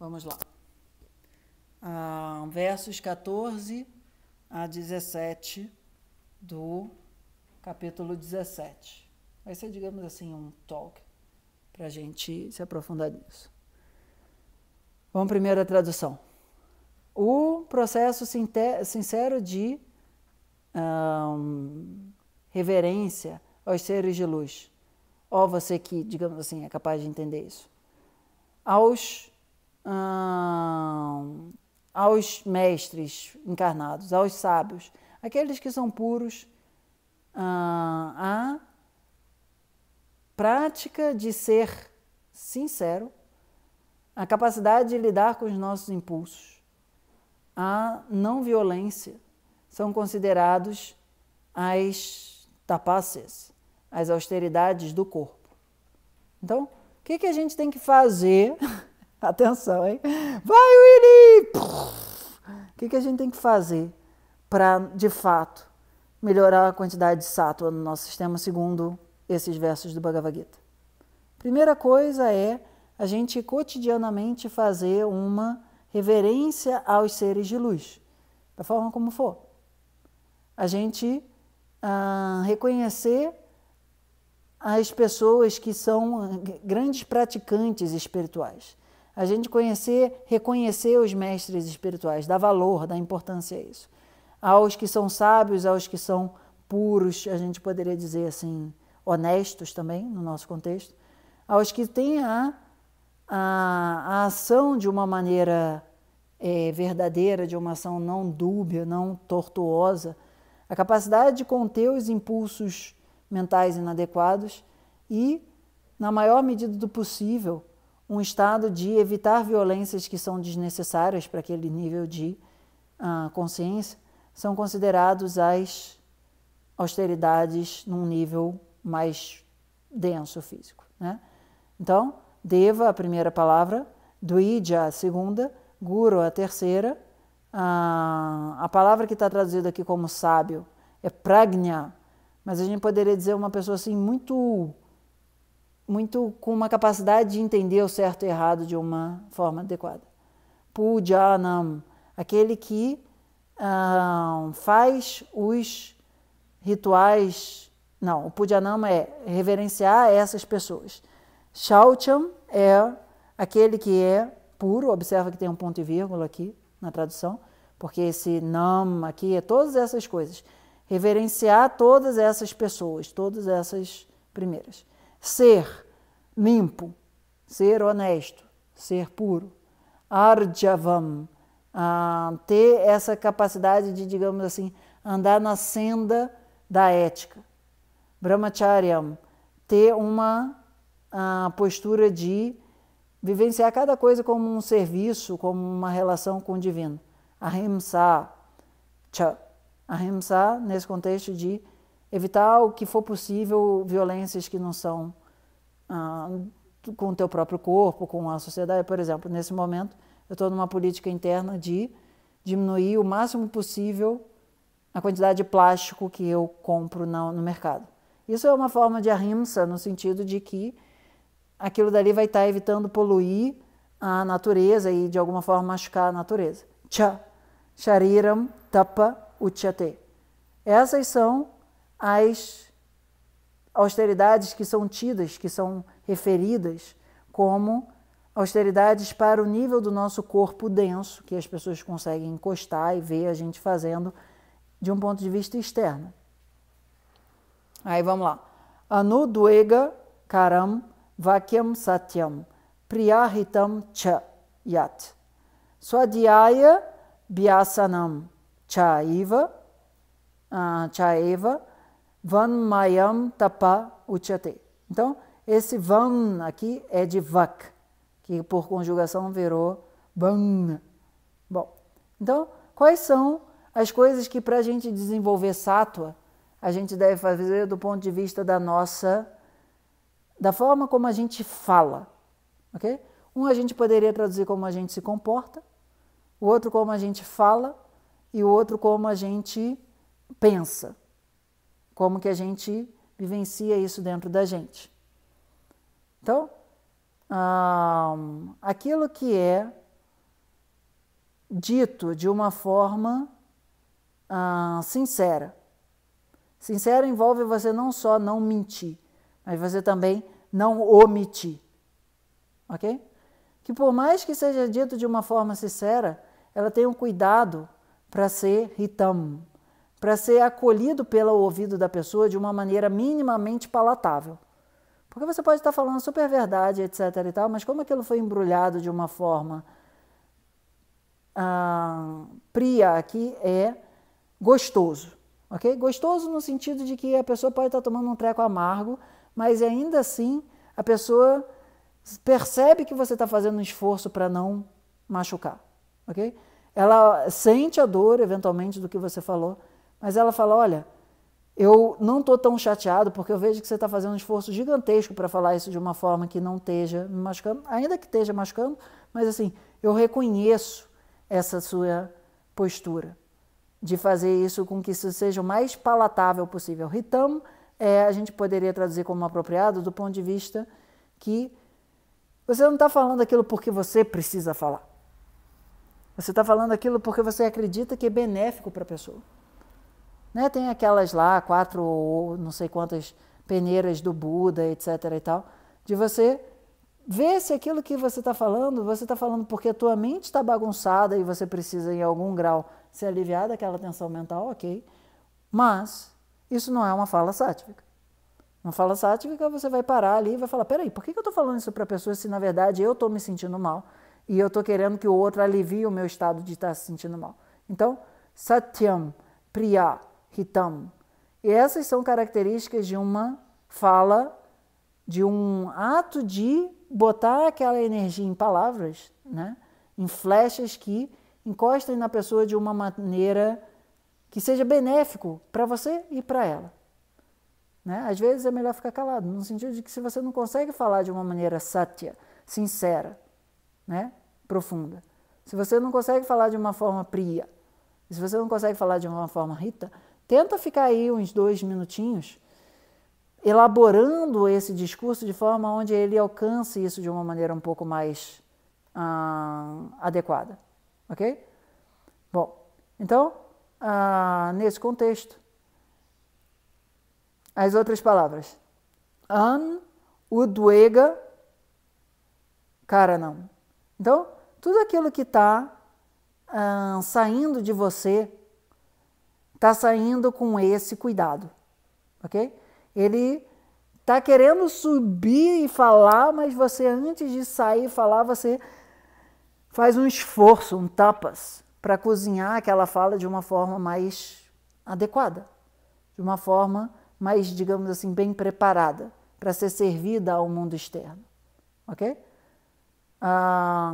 Vamos lá. Ah, versos 14 a 17 do capítulo 17. Vai ser, digamos assim, um talk para a gente se aprofundar nisso. Vamos primeiro à tradução. O processo sincero de um, reverência aos seres de luz. Ó, você que, digamos assim, é capaz de entender isso. Aos hum, aos mestres encarnados, aos sábios, aqueles que são puros, hum, a prática de ser sincero, a capacidade de lidar com os nossos impulsos, a não violência, são considerados as tapácias, as austeridades do corpo. Então, o que, que a gente tem que fazer Atenção, hein? Vai, Willy! O que, que a gente tem que fazer para, de fato, melhorar a quantidade de sátua no nosso sistema, segundo esses versos do Bhagavad Gita? Primeira coisa é a gente cotidianamente fazer uma reverência aos seres de luz, da forma como for. A gente ah, reconhecer as pessoas que são grandes praticantes espirituais. A gente conhecer, reconhecer os mestres espirituais, dar valor, dar importância a isso. Aos que são sábios, aos que são puros, a gente poderia dizer assim, honestos também, no nosso contexto, aos que têm a, a, a ação de uma maneira é, verdadeira, de uma ação não dúbia, não tortuosa, a capacidade de conter os impulsos mentais inadequados e, na maior medida do possível, um estado de evitar violências que são desnecessárias para aquele nível de uh, consciência, são considerados as austeridades num nível mais denso físico. Né? Então, Deva, a primeira palavra, Duidja, a segunda, Guru, a terceira. a palavra que está traduzida aqui como sábio é pragna, mas a gente poderia dizer uma pessoa assim muito muito com uma capacidade de entender o certo e o errado de uma forma adequada. Pujanam, aquele que faz os rituais. Não, o Pujanam é reverenciar essas pessoas. Shaucham é aquele que é puro, observa que tem um ponto e vírgula aqui na tradução, porque esse nam aqui é todas essas coisas. Reverenciar todas essas pessoas, todas essas primeiras ser limpo, ser honesto, ser puro. Arjavam, ah, ter essa capacidade de, digamos assim, andar na senda da ética. Brahmacharyam, ter uma ah, postura de vivenciar cada coisa como um serviço, como uma relação com o divino. Ahimsa, cha. Ahimsa, nesse contexto de evitar o que for possível violências que não são ah, com o teu próprio corpo, com a sociedade. Por exemplo, nesse momento, eu estou numa política interna de diminuir o máximo possível a quantidade de plástico que eu compro no, no mercado. Isso é uma forma de arrimsa, no sentido de que aquilo dali vai estar tá evitando poluir a natureza e, de alguma forma, machucar a natureza. Cha, chariram, tapa uchate. Essas são as austeridades que são tidas, que são referidas como austeridades para o nível do nosso corpo denso, que as pessoas conseguem encostar e ver a gente fazendo de um ponto de vista externo. Aí vamos lá. Anu duega karam vakyam satyam priyahitam cha yat. Swadhyaya byasanam ah, cha eva, uh, cha eva Van mayam tapa uchate. Então, esse van aqui é de vak, que por conjugação virou van. Bom, então, quais são as coisas que para a gente desenvolver sattva, a gente deve fazer do ponto de vista da nossa, da forma como a gente fala, ok? Um a gente poderia traduzir como a gente se comporta, o outro como a gente fala e o outro como a gente pensa como que a gente vivencia isso dentro da gente. Então, aquilo que é dito de uma forma sincera. Sincera envolve você não só não mentir, mas você também não omitir. Ok? Que por mais que seja dito de uma forma sincera, ela tem um cuidado para ser ritam, para ser acolhido pelo ouvido da pessoa de uma maneira minimamente palatável. Porque você pode estar falando super verdade, etc. e tal, mas como aquilo foi embrulhado de uma forma ah, pria aqui é gostoso. ok? Gostoso no sentido de que a pessoa pode estar tomando um treco amargo, mas ainda assim a pessoa percebe que você está fazendo um esforço para não machucar. ok? Ela sente a dor, eventualmente, do que você falou, mas ela fala: olha, eu não estou tão chateado porque eu vejo que você está fazendo um esforço gigantesco para falar isso de uma forma que não esteja me machucando, ainda que esteja machucando, mas assim, eu reconheço essa sua postura de fazer isso com que isso seja o mais palatável possível. Ritam, então, é, a gente poderia traduzir como apropriado do ponto de vista que você não está falando aquilo porque você precisa falar. Você está falando aquilo porque você acredita que é benéfico para a pessoa. Né? Tem aquelas lá, quatro ou não sei quantas peneiras do Buda, etc. e tal, de você ver se aquilo que você está falando, você está falando porque a tua mente está bagunçada e você precisa, em algum grau, se aliviar daquela tensão mental, ok. Mas isso não é uma fala sátvica. Uma fala sátvica, você vai parar ali e vai falar: peraí, por que eu estou falando isso para a pessoa se na verdade eu estou me sentindo mal e eu estou querendo que o outro alivie o meu estado de estar tá se sentindo mal? Então, satyam, priya, hitam. E essas são características de uma fala, de um ato de botar aquela energia em palavras, né? em flechas que encostem na pessoa de uma maneira que seja benéfico para você e para ela. Né? Às vezes é melhor ficar calado, no sentido de que se você não consegue falar de uma maneira satya, sincera, né? profunda, se você não consegue falar de uma forma priya, se você não consegue falar de uma forma rita, Tenta ficar aí uns dois minutinhos elaborando esse discurso de forma onde ele alcance isso de uma maneira um pouco mais ah, adequada, ok? Bom, então, ah, nesse contexto, as outras palavras. An cara Karanam. Então, tudo aquilo que está ah, saindo de você está saindo com esse cuidado, ok? Ele está querendo subir e falar, mas você, antes de sair e falar, você faz um esforço, um tapas, para cozinhar aquela fala de uma forma mais adequada, de uma forma mais, digamos assim, bem preparada para ser servida ao mundo externo, ok? Ah,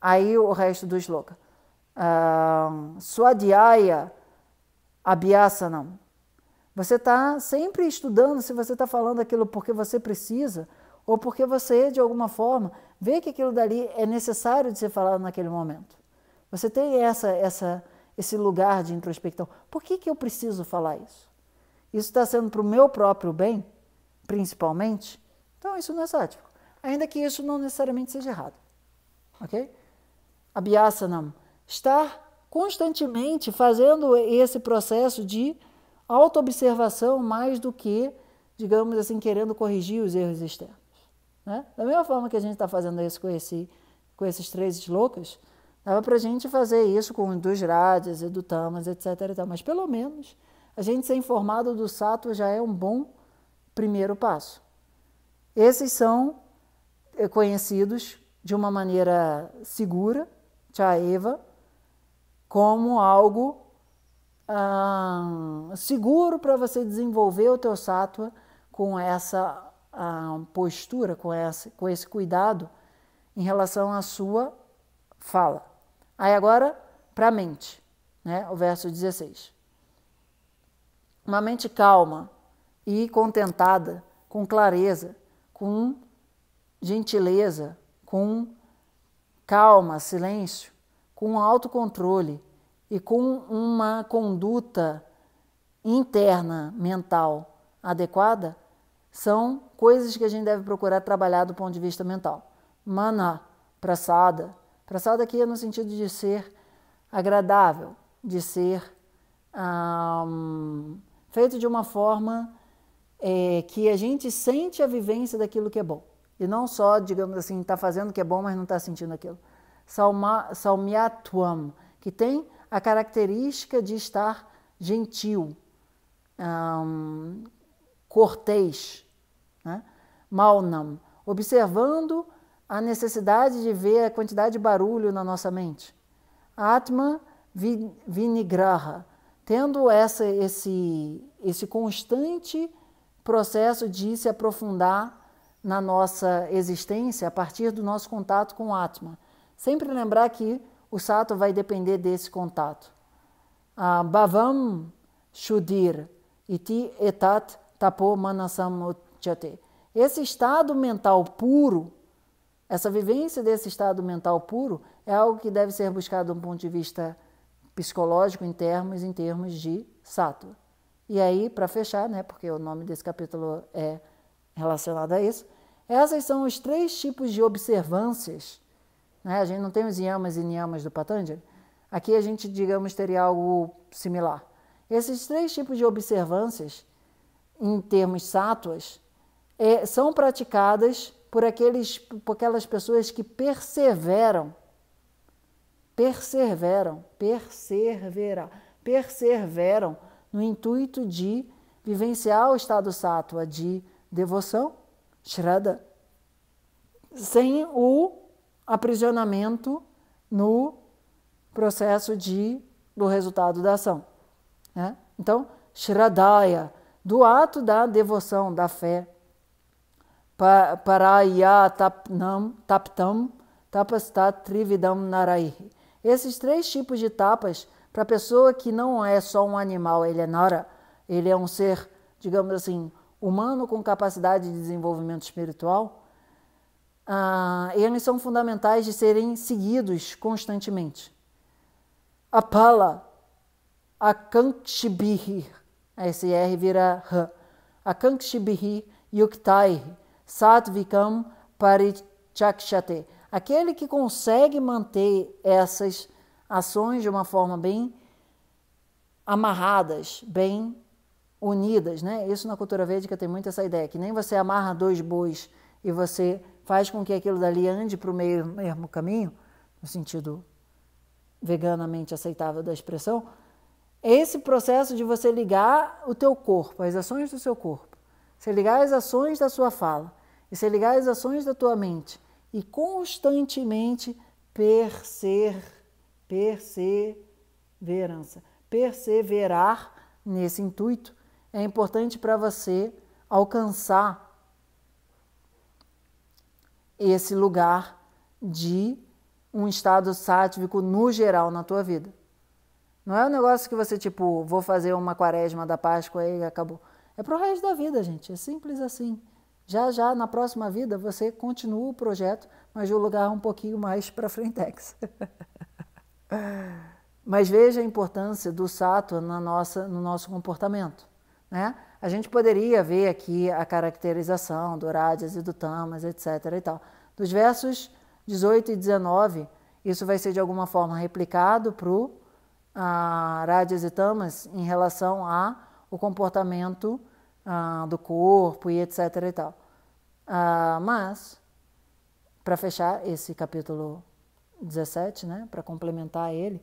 aí o resto do slogan. Ah, sua Abhyasanam. Você está sempre estudando se você está falando aquilo porque você precisa ou porque você, de alguma forma, vê que aquilo dali é necessário de ser falado naquele momento. Você tem essa, essa, esse lugar de introspecção. Por que, que eu preciso falar isso? Isso está sendo para o meu próprio bem, principalmente? Então, isso não é sático. Ainda que isso não necessariamente seja errado. Ok? Abhyasanam. Estar constantemente fazendo esse processo de autoobservação mais do que, digamos assim, querendo corrigir os erros externos. Né? Da mesma forma que a gente está fazendo isso com, esse, com esses três slocas, dava para a gente fazer isso com dos rádios e do Tamas, etc. E tal. Mas pelo menos a gente ser informado do Sato já é um bom primeiro passo. Esses são eh, conhecidos de uma maneira segura, Tchaeva como algo ah, seguro para você desenvolver o teu sattva com essa ah, postura, com, essa, com esse cuidado em relação à sua fala. Aí agora, para a mente, né? o verso 16. Uma mente calma e contentada, com clareza, com gentileza, com calma, silêncio, com autocontrole e com uma conduta interna, mental adequada, são coisas que a gente deve procurar trabalhar do ponto de vista mental. mana praçada. Praçada aqui é no sentido de ser agradável, de ser feito de uma forma é, que a gente sente a vivência daquilo que é bom. E não só, digamos assim, está fazendo o que é bom, mas não está sentindo aquilo. Salmiatuam, que tem a característica de estar gentil, um, cortês, né? Malnam, observando a necessidade de ver a quantidade de barulho na nossa mente. Atma Vinigraha, tendo essa, esse, esse constante processo de se aprofundar na nossa existência a partir do nosso contato com o Atma. Sempre lembrar que o sato vai depender desse contato. Ah, Bhavam shudir iti etat tapo manasam uchate. Esse estado mental puro, essa vivência desse estado mental puro, é algo que deve ser buscado de um ponto de vista psicológico em termos, em termos de sato. E aí, para fechar, né, porque o nome desse capítulo é relacionado a isso, essas são os três tipos de observâncias né? A gente não tem os yamas e niyamas do Patanjali. Aqui a gente, digamos, teria algo similar. Esses três tipos de observâncias, em termos sátuas, é, são praticadas por, aqueles, por aquelas pessoas que perseveram. Perseveram, perseverar, perseveram no intuito de vivenciar o estado sátua de devoção, shraddha, sem o aprisionamento no processo de, do resultado da ação. Né? Então, Shradaya, do ato da devoção, da fé, Paraya Tapnam, Taptam, Tapastat Trividam Naraihi. Esses três tipos de tapas, para a pessoa que não é só um animal, ele é Nara, ele é um ser, digamos assim, humano com capacidade de desenvolvimento espiritual, ah, eles são fundamentais de serem seguidos constantemente. Apala, Akankshibihi, esse R vira R, Akankshibihi Yuktai, Satvikam Parichakshate. Aquele que consegue manter essas ações de uma forma bem amarradas, bem unidas, né? Isso na cultura védica tem muito essa ideia, que nem você amarra dois bois e você faz com que aquilo dali ande para o mesmo caminho, no sentido veganamente aceitável da expressão, é esse processo de você ligar o teu corpo, as ações do seu corpo, você ligar as ações da sua fala, e você ligar as ações da tua mente, e constantemente perser, perseverança, perseverar nesse intuito é importante para você alcançar esse lugar de um estado sátvico no geral na tua vida. Não é um negócio que você, tipo, vou fazer uma quaresma da Páscoa e acabou. É pro resto da vida, gente. É simples assim. Já, já, na próxima vida, você continua o projeto, mas de um lugar um pouquinho mais para frente mas veja a importância do sattva na nossa, no nosso comportamento. Né? A gente poderia ver aqui a caracterização do Rádias e do Tamas, etc. E tal. Dos versos 18 e 19, isso vai ser de alguma forma replicado para o ah, Rádias e Tamas em relação ao comportamento a, ah, do corpo e etc. E tal. A, ah, mas, para fechar esse capítulo 17, né, para complementar ele,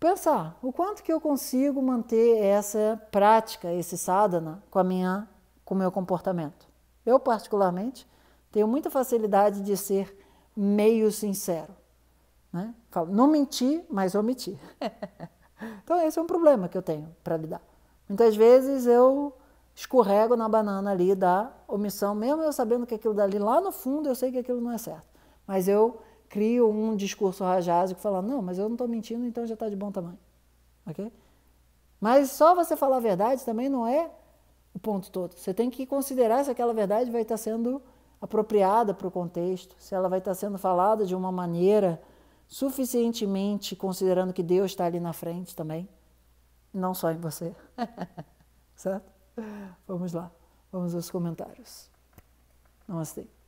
pensar o quanto que eu consigo manter essa prática, esse sadhana com a minha, com o meu comportamento. Eu particularmente tenho muita facilidade de ser meio sincero, né? Falo, não menti, mas omiti. então esse é um problema que eu tenho para lidar. Muitas vezes eu escorrego na banana ali da omissão, mesmo eu sabendo que aquilo dali lá no fundo eu sei que aquilo não é certo, mas eu cria um discurso rajásico fala não, mas eu não estou mentindo, então já está de bom tamanho. ok? Mas só você falar a verdade também não é o ponto todo. Você tem que considerar se aquela verdade vai estar tá sendo apropriada para o contexto, se ela vai estar tá sendo falada de uma maneira suficientemente considerando que Deus está ali na frente também, não só em você. certo? Vamos lá, vamos aos comentários. Namastê.